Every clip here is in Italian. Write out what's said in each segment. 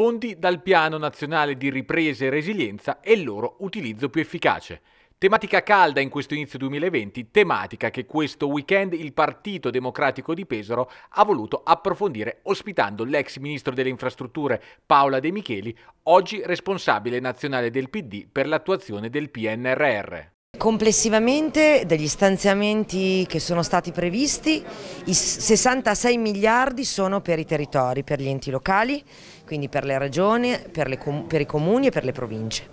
fondi dal Piano Nazionale di Ripresa e Resilienza e il loro utilizzo più efficace. Tematica calda in questo inizio 2020, tematica che questo weekend il Partito Democratico di Pesaro ha voluto approfondire ospitando l'ex ministro delle infrastrutture Paola De Micheli, oggi responsabile nazionale del PD per l'attuazione del PNRR. Complessivamente degli stanziamenti che sono stati previsti, i 66 miliardi sono per i territori, per gli enti locali, quindi per le regioni, per, le, per i comuni e per le province.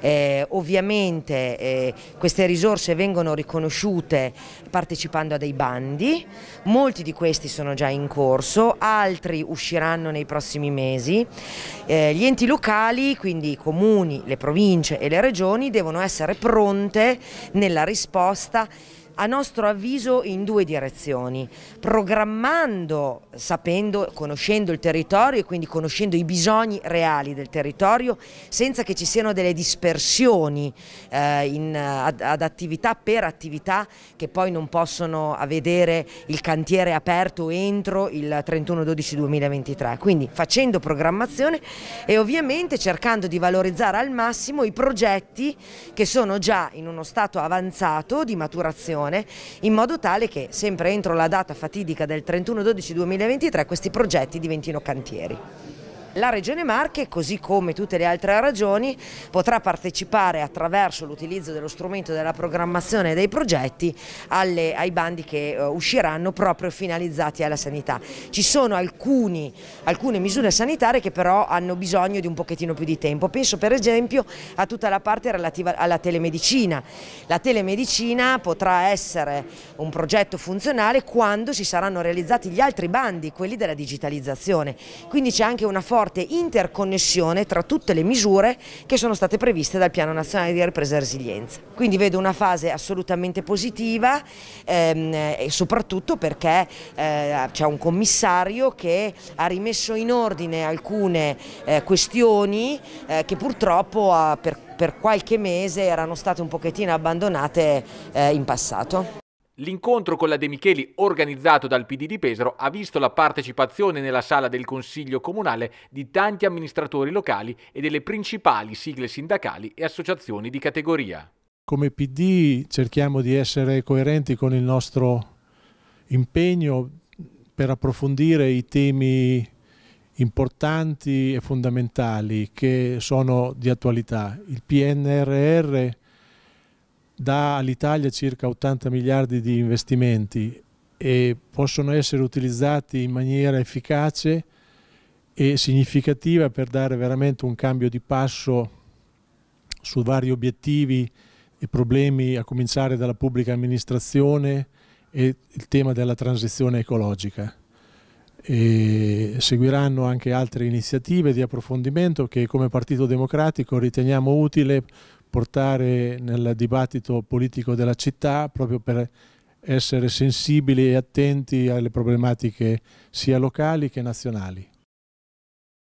Eh, ovviamente eh, queste risorse vengono riconosciute partecipando a dei bandi, molti di questi sono già in corso, altri usciranno nei prossimi mesi. Eh, gli enti locali, quindi i comuni, le province e le regioni devono essere pronte nella risposta a nostro avviso in due direzioni, programmando, sapendo, conoscendo il territorio e quindi conoscendo i bisogni reali del territorio senza che ci siano delle dispersioni eh, in, ad, ad, attività per attività che poi non possono vedere il cantiere aperto entro il 31-12-2023. Quindi facendo programmazione e ovviamente cercando di valorizzare al massimo i progetti che sono già in uno stato avanzato di maturazione Frosinone in modo tale che sempre entro la data fatidica del 31-12-2023 questi progetti diventino cantieri. La Regione Marche, così come tutte le altre regioni, potrà partecipare attraverso l'utilizzo dello strumento della programmazione dei progetti alle, ai bandi che uh, usciranno proprio finalizzati alla sanità. Ci sono alcuni, alcune misure sanitarie che però hanno bisogno di un pochettino più di tempo. Penso per esempio a tutta la parte relativa alla telemedicina. La telemedicina potrà essere un progetto funzionale quando si saranno realizzati gli altri bandi, quelli della digitalizzazione. Quindi c'è anche una forza forte interconnessione tra tutte le misure che sono state previste dal Piano Nazionale di Ripresa e Resilienza. Quindi vedo una fase assolutamente positiva ehm, e soprattutto perché eh, c'è un commissario che ha rimesso in ordine alcune eh, questioni eh, che purtroppo ha, ah, per, per, qualche mese erano state un pochettino abbandonate eh, in passato. L'incontro con la De Micheli organizzato dal PD di Pesaro ha visto la partecipazione nella sala del Consiglio Comunale di tanti amministratori locali e delle principali sigle sindacali e associazioni di categoria. Come PD cerchiamo di essere coerenti con il nostro impegno per approfondire i temi importanti e fondamentali che sono di attualità. Il PNRR dà all'Italia circa 80 miliardi di investimenti e possono essere utilizzati in maniera efficace e significativa per dare veramente un cambio di passo su vari obiettivi e problemi a cominciare dalla pubblica amministrazione e il tema della transizione ecologica. E seguiranno anche altre iniziative di approfondimento che come Partito Democratico riteniamo utile portare nel dibattito politico della città proprio per essere sensibili e attenti alle problematiche sia locali che nazionali.